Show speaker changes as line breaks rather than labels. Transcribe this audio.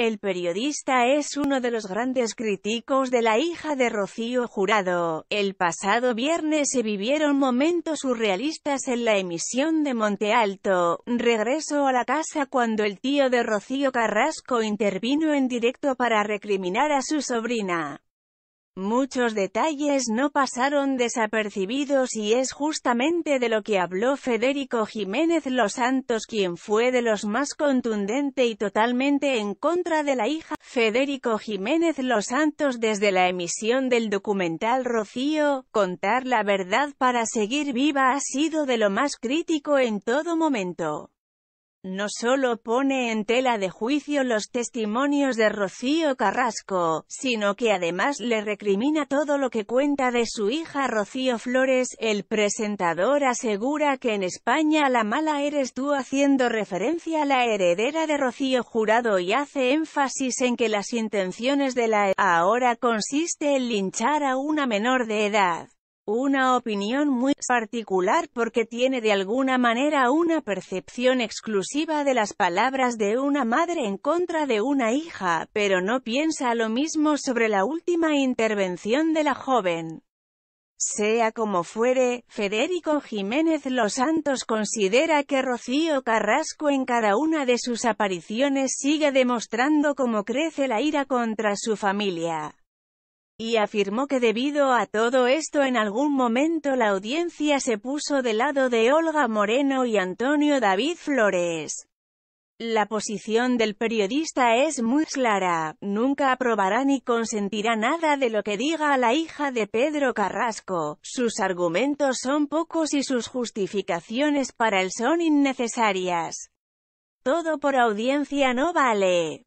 El periodista es uno de los grandes críticos de la hija de Rocío Jurado. El pasado viernes se vivieron momentos surrealistas en la emisión de Monte Alto. Regreso a la casa cuando el tío de Rocío Carrasco intervino en directo para recriminar a su sobrina. Muchos detalles no pasaron desapercibidos y es justamente de lo que habló Federico Jiménez Los Santos quien fue de los más contundente y totalmente en contra de la hija. Federico Jiménez Los Santos desde la emisión del documental Rocío, contar la verdad para seguir viva ha sido de lo más crítico en todo momento no solo pone en tela de juicio los testimonios de Rocío Carrasco, sino que además le recrimina todo lo que cuenta de su hija Rocío Flores. El presentador asegura que en España la mala eres tú haciendo referencia a la heredera de Rocío Jurado y hace énfasis en que las intenciones de la e-, ahora consiste en linchar a una menor de edad una opinión muy particular porque tiene de alguna manera una percepción exclusiva de las palabras de una madre en contra de una hija, pero no piensa lo mismo sobre la última intervención de la joven. Sea como fuere, Federico Jiménez Los Santos considera que Rocío Carrasco en cada una de sus apariciones sigue demostrando cómo crece la ira contra su familia y afirmó que debido a todo esto en algún momento la audiencia se puso del lado de Olga Moreno y Antonio David Flores. La posición del periodista es muy clara, nunca aprobará ni consentirá nada de lo que diga la hija de Pedro Carrasco, sus argumentos son pocos y sus justificaciones para él son innecesarias. Todo por audiencia no vale.